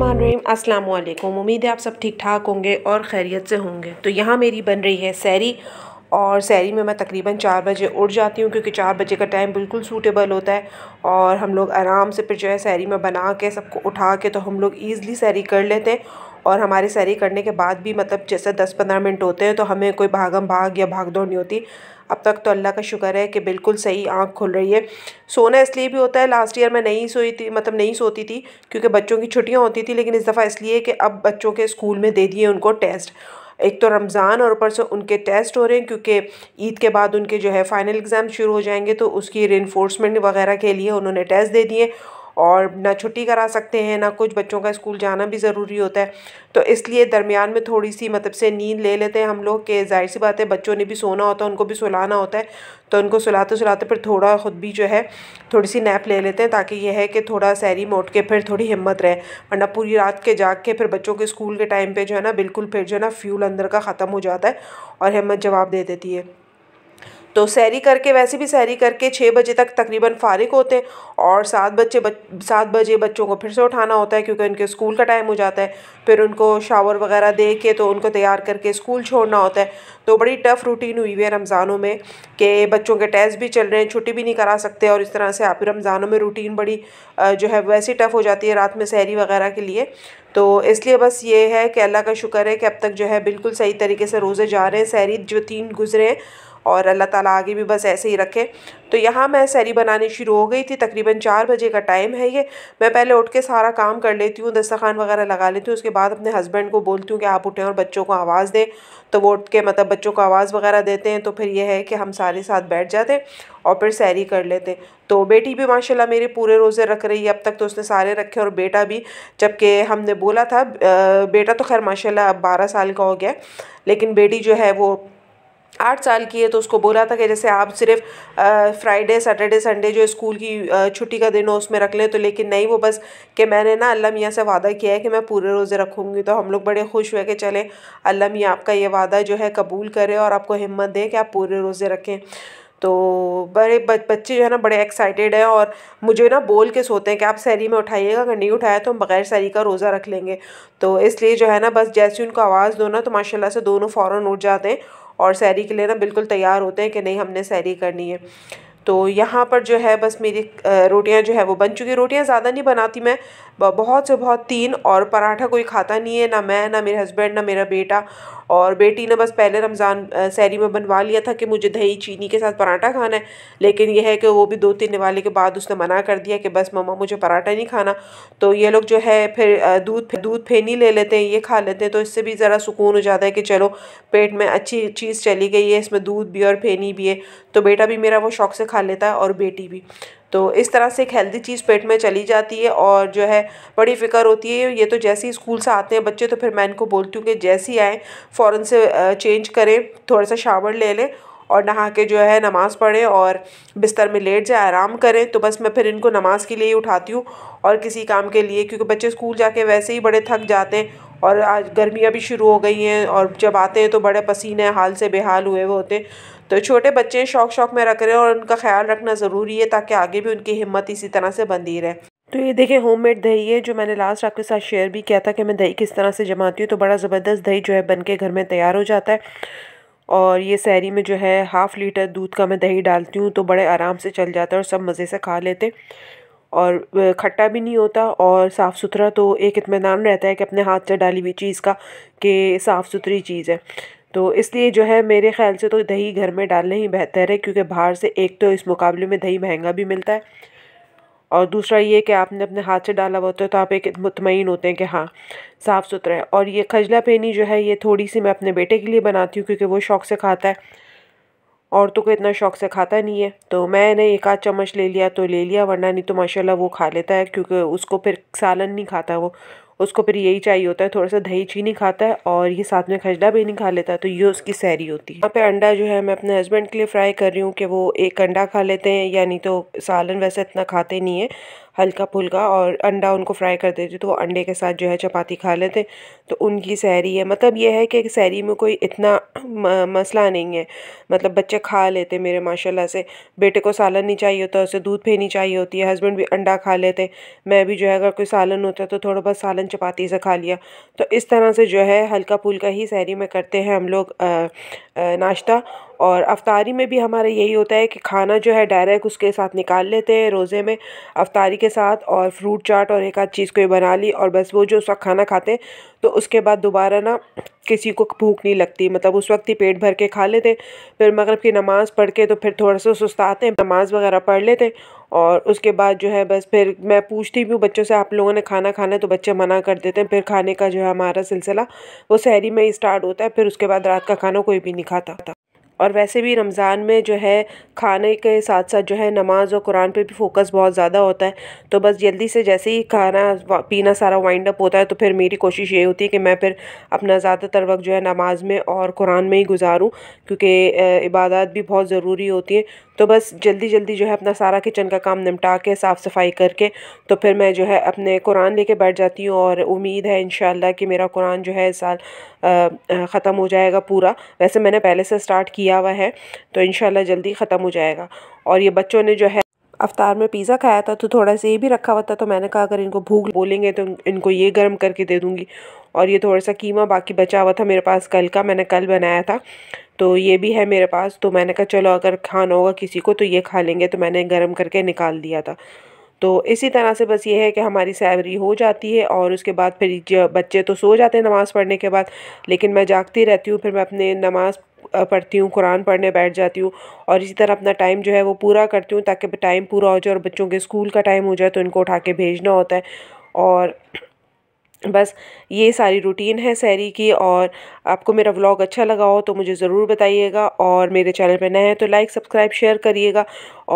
रहीम अस्सलाम वालेकुम उम्मीद है आप सब ठीक ठाक होंगे और खैरियत से होंगे तो यहाँ मेरी बन रही है सैरी और सैरी में मैं तकरीबन चार बजे उठ जाती हूँ क्योंकि चार बजे का टाइम बिल्कुल सूटेबल होता है और हम लोग आराम से फिर जो है सैरी में बना के सबको उठा के तो हम लोग ईज़िली सैरी कर लेते हैं और हमारी सैरी करने के बाद भी मतलब जैसे दस पंद्रह मिनट होते हैं तो हमें कोई भागम भाग या भाग दौड़ नहीं होती अब तक तो अल्लाह का शुक्र है कि बिल्कुल सही आँख खुल रही है सोना इसलिए भी होता है लास्ट ईयर मैं नहीं सोई थी मतलब नहीं सोती थी क्योंकि बच्चों की छुट्टियाँ होती थी लेकिन इस दफ़ा इसलिए कि अब बच्चों के स्कूल में दे दिए उनको टेस्ट एक तो रमज़ान और ऊपर से उनके टेस्ट हो रहे हैं क्योंकि ईद के बाद उनके जो है फ़ाइनल एग्ज़ाम शुरू हो जाएंगे तो उसकी रेनफोर्समेंट वगैरह के लिए उन्होंने टेस्ट दे दिए और ना छुट्टी करा सकते हैं ना कुछ बच्चों का स्कूल जाना भी ज़रूरी होता है तो इसलिए दरमियान में थोड़ी सी मतलब से नींद ले लेते हैं हम लोग के जाहिर सी बात है बच्चों ने भी सोना होता है उनको भी सुलाना होता है तो उनको सुलाते सुलाते फिर थोड़ा ख़ुद भी जो है थोड़ी सी नैप ले लेते हैं ताकि यह है कि थोड़ा सैरी मोट के फिर थोड़ी हिम्मत रहे वरना पूरी रात के जाग के फिर बच्चों के स्कूल के टाइम पर जो है ना बिल्कुल फिर जो है ना फ्यूल अंदर का ख़त्म हो जाता है और हिम्मत जवाब दे देती है तो सैरी करके वैसे भी सैरी करके छः बजे तक तकरीबन फारिग होते हैं और सात बच्चे बच सात बजे बच्चों को फिर से उठाना होता है क्योंकि उनके स्कूल का टाइम हो जाता है फिर उनको शावर वगैरह दे के तो उनको तैयार करके स्कूल छोड़ना होता है तो बड़ी टफ़ रूटीन हुई हुई है रमज़ानों में कि बच्चों के टेस्ट भी चल रहे हैं छुट्टी भी नहीं करा सकते और इस तरह से आप रमज़ानों में रूटीन बड़ी जो है वैसी टफ़ हो जाती है रात में सैरी वगैरह के लिए तो इसलिए बस ये है कि अल्लाह का शुक्र है कि अब तक जो है बिल्कुल सही तरीके से रोज़े जा रहे हैं सैरी जो तीन गुजरे हैं और अल्लाह ताला आगे भी बस ऐसे ही रखे तो यहाँ मैं सैरी बनानी शुरू हो गई थी तकरीबन चार बजे का टाइम है ये मैं पहले उठ के सारा काम कर लेती हूँ दस्तखान वगैरह लगा लेती हूँ उसके बाद अपने हस्बैंड को बोलती हूँ कि आप उठें और बच्चों को आवाज़ दें तो वो उठ के मतलब बच्चों को आवाज़ वगैरह देते हैं तो फिर यह है कि हम सारे साथ बैठ जाते हैं और फिर सैरी कर लेते तो बेटी भी माशाल्लाह मेरे पूरे रोज़े रख रही है अब तक तो उसने सारे रखे और बेटा भी जबकि हमने बोला था बेटा तो खैर माशाल्लाह अब बारह साल का हो गया लेकिन बेटी जो है वो आठ साल की है तो उसको बोला था कि जैसे आप सिर्फ फ्राइडे सैटरडे संडे जो स्कूल की छुट्टी का दिन हो उसमें रख लें तो लेकिन नहीं वो बस कि मैंने ना अल्लाह मियाँ से वादा किया है कि मैं पूरे रोज़े रखूँगी तो हम लोग बड़े खुश हुए कि चले अल्लाह मियाँ आपका ये वादा जो है कबूल करे और आपको हिम्मत दें कि आप पूरे रोज़े रखें तो बड़े बच्चे जो है ना बड़े एक्साइटेड हैं और मुझे ना बोल के सोते हैं कि आप सैरी में उठाइएगा अगर नहीं उठाया तो हम बग़ैर सैरी का रोज़ा रख लेंगे तो इसलिए जो है ना बस जैसे उनको आवाज़ दो ना तो माशाल्लाह से दोनों फ़ौरन उठ जाते हैं और सैरी के लिए ना तो बिल्कुल तैयार होते हैं कि नहीं हमने सैरी करनी है तो यहाँ पर जो है बस मेरी रोटियाँ जो है वो बन चुकी रोटियाँ ज़्यादा नहीं बनाती मैं बहुत से बहुत तीन और पराठा कोई खाता नहीं है ना मैं ना मेरे हस्बैंड ना मेरा बेटा और बेटी ने बस पहले रमज़ान सैरी में बनवा लिया था कि मुझे दही चीनी के साथ पराठा खाना है लेकिन यह है कि वो भी दो तीन निवाले के बाद उसने मना कर दिया कि बस मम्मा मुझे पराठा नहीं खाना तो ये लोग जो है फिर दूध दूध फेनी ले लेते हैं ये खा लेते हैं तो इससे भी ज़रा सुकून हो जाता है कि चलो पेट में अच्छी चीज़ चली गई है इसमें दूध भी और फेनी भी है तो बेटा भी मेरा वो शौक से खा लेता है और बेटी भी तो इस तरह से एक हेल्दी चीज़ पेट में चली जाती है और जो है बड़ी फ़िक्र होती है ये तो जैसे ही स्कूल से आते हैं बच्चे तो फिर मैं इनको बोलती हूँ कि जैसे ही आएँ फ़ौरन से चेंज करें थोड़ा सा शावर ले लें और नहा के जो है नमाज़ पढ़ें और बिस्तर में लेट जाए आराम करें तो बस मैं फिर इनको नमाज़ के लिए ही उठाती हूँ और किसी काम के लिए क्योंकि बच्चे स्कूल जाके वैसे ही बड़े थक जाते हैं और आज गर्मियाँ भी शुरू हो गई हैं और जब आते हैं तो बड़े पसीने हाल से बेहाल हुए हुए होते हैं तो छोटे बच्चे शौक शौक में रख रहे हैं और उनका ख्याल रखना ज़रूरी है ताकि आगे भी उनकी हिम्मत इसी तरह से बंदी रहे तो ये देखें होममेड दही है जो मैंने लास्ट आपके साथ शेयर भी किया था कि मैं दही किस तरह से जमाती हूँ तो बड़ा ज़बरदस्त दही जो है बन के घर में तैयार हो जाता है और ये सैरी में जो है हाफ़ लीटर दूध का मैं दही डालती हूँ तो बड़े आराम से चल जाता है और सब मज़े से खा लेते और खट्टा भी नहीं होता और साफ़ सुथरा तो एक इतमान रहता है कि अपने हाथ से डाली हुई चीज़ का कि साफ़ सुथरी चीज़ है तो इसलिए जो है मेरे ख़्याल से तो दही घर में डालना ही बेहतर है क्योंकि बाहर से एक तो इस मुकाबले में दही महंगा भी मिलता है और दूसरा ये कि आपने अपने हाथ से डाला हुआ होता है तो आप एक मुतमिन होते हैं कि हाँ साफ़ सुथरा है और ये खजला पेनी जो है ये थोड़ी सी मैं अपने बेटे के लिए बनाती हूँ क्योंकि वो शौक़ से खाता है औरतों को इतना शौक़ से खाता नहीं है तो मैंने एक आध चम्मच ले लिया तो ले लिया वरना नहीं तो माशाल्लाह वो खा लेता है क्योंकि उसको फिर सालन नहीं खाता वो उसको फिर यही चाहिए होता है थोड़ा सा दही चीनी खाता है और ये साथ में खजला भी नहीं खा लेता तो ये उसकी सैरी होती है यहाँ पे अंडा जो है मैं अपने हस्बैंड के लिए फ्राई कर रही हूँ कि वो एक अंडा खा लेते हैं या नहीं तो सालन वैसे इतना खाते नहीं है हल्का फुल्का और अंडा उनको फ्राई कर देती तो वो अंडे के साथ जो है चपाती खा लेते तो उनकी सैरी है मतलब ये है कि सैरी में कोई इतना मसला नहीं है मतलब बच्चे खा लेते मेरे माशाल्लाह से बेटे को सालन नहीं चाहिए होता उसे दूध पीनी चाहिए होती है हस्बैंड भी अंडा खा लेते मैं भी जो है अगर कोई सालन होता तो थोड़ा बहुत सालन चपाती से खा लिया तो इस तरह से जो है हल्का फुल्का ही सहरी में करते हैं हम लोग नाश्ता और अफतारी में भी हमारा यही होता है कि खाना जो है डायरेक्ट उसके साथ निकाल लेते हैं रोज़े में अफतारी के साथ और फ्रूट चाट और एक आध चीज़ कोई बना ली और बस वो जो उस वक्त खाना खाते तो उसके बाद दोबारा ना किसी को भूख नहीं लगती मतलब उस वक्त ही पेट भर के खा लेते फिर मगरब की नमाज़ पढ़ के तो फिर थोड़ा सा सुस्ताते हैं नमाज़ वगैरह पढ़ लेते हैं और उसके बाद जो है बस फिर मैं पूछती भी हूँ बच्चों से आप लोगों ने खाना खाना है तो बच्चे मना कर देते हैं फिर खाने का जो है हमारा सिलसिला वो शहरी में ही स्टार्ट होता है फिर उसके बाद रात का खाना कोई भी नहीं खाता था और वैसे भी रमज़ान में जो है खाने के साथ साथ जो है नमाज़ और कुरान पे भी फोकस बहुत ज़्यादा होता है तो बस जल्दी से जैसे ही खाना पीना सारा वाइंड अप होता है तो फिर मेरी कोशिश ये होती है कि मैं फिर अपना ज़्यादातर वक्त जो है नमाज़ में और कुरान में ही गुजारूँ क्योंकि इबादत भी बहुत ज़रूरी होती है तो बस जल्दी जल्दी जो है अपना सारा किचन का काम निपटा के साफ़ सफाई करके तो फिर मैं जो है अपने कुरान लेके बैठ जाती हूँ और उम्मीद है इन कि मेरा कुरान जो है इस साल ख़त्म हो जाएगा पूरा वैसे मैंने पहले से स्टार्ट किया हुआ है तो इन जल्दी ख़त्म हो जाएगा और ये बच्चों ने जो है अवतार में पिज़्ज़ा खाया था तो थोड़ा सा ये भी रखा हुआ था तो मैंने कहा अगर इनको भूख बोलेंगे तो इनको ये गर्म करके दे दूँगी और ये थोड़ा सा कीमा बाकी बचा हुआ था मेरे पास कल का मैंने कल बनाया था तो ये भी है मेरे पास तो मैंने कहा चलो अगर खाना होगा किसी को तो ये खा लेंगे तो मैंने गर्म करके निकाल दिया था तो इसी तरह से बस ये है कि हमारी सैलरी हो जाती है और उसके बाद फिर बच्चे तो सो जाते हैं नमाज़ पढ़ने के बाद लेकिन मैं जागती रहती हूँ फिर मैं अपने नमाज़ पढ़ती हूँ कुरान पढ़ने बैठ जाती हूँ और इसी तरह अपना टाइम जो है वो पूरा करती हूँ ताकि टाइम पूरा हो जाए और बच्चों के स्कूल का टाइम हो जाए तो इनको उठा के भेजना होता है और बस ये सारी रूटीन है सैरी की और आपको मेरा व्लॉग अच्छा लगा हो तो मुझे ज़रूर बताइएगा और मेरे चैनल पर नए हैं तो लाइक सब्सक्राइब शेयर करिएगा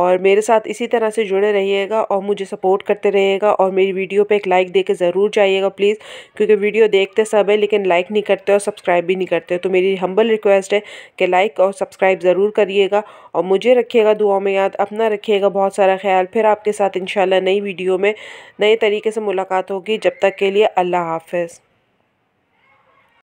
और मेरे साथ इसी तरह से जुड़े रहिएगा और मुझे सपोर्ट करते रहिएगा और मेरी वीडियो पे एक लाइक दे के ज़रूर जाइएगा प्लीज़ क्योंकि वीडियो देखते सब है लेकिन लाइक नहीं करते और सब्सक्राइब भी नहीं करते तो मेरी हम्बल रिक्वेस्ट है कि लाइक और सब्सक्राइब ज़रूर करिएगा और मुझे रखिएगा दुआ में याद अपना रखिएगा बहुत सारा ख्याल फिर आपके साथ इन नई वीडियो में नए तरीके से मुलाकात होगी जब तक के लिए अल्लाह हाफ हाफिज़